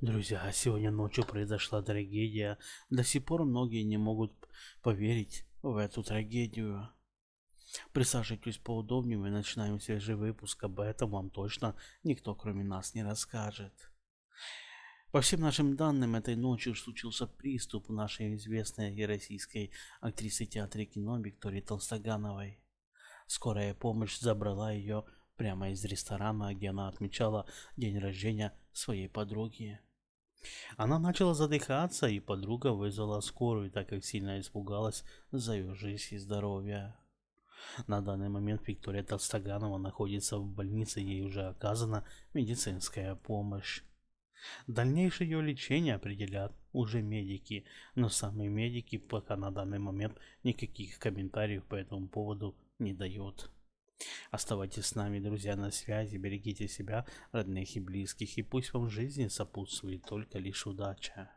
Друзья, сегодня ночью произошла трагедия. До сих пор многие не могут поверить в эту трагедию. Присаживайтесь поудобнее, мы начинаем свежий выпуск. Об этом вам точно никто, кроме нас, не расскажет. По всем нашим данным, этой ночью случился приступ нашей известной и российской актрисы театра и кино Виктории Толстогановой. Скорая помощь забрала ее прямо из ресторана, где она отмечала день рождения своей подруги. Она начала задыхаться, и подруга вызвала скорую, так как сильно испугалась за ее жизнь и здоровье. На данный момент Виктория Толстоганова находится в больнице, ей уже оказана медицинская помощь. Дальнейшее ее лечение определят уже медики, но сами медики пока на данный момент никаких комментариев по этому поводу не дают. Оставайтесь с нами, друзья, на связи, берегите себя, родных и близких, и пусть вам в жизни сопутствует только лишь удача.